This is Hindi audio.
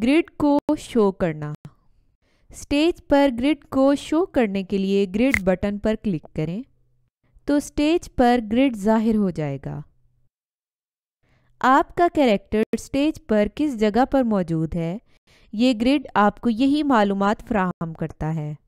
ग्रिड को शो करना स्टेज पर ग्रिड को शो करने के लिए ग्रिड बटन पर क्लिक करें तो स्टेज पर ग्रिड जाहिर हो जाएगा आपका कैरेक्टर स्टेज पर किस जगह पर मौजूद है ये ग्रिड आपको यही मालूमात फ्राहम करता है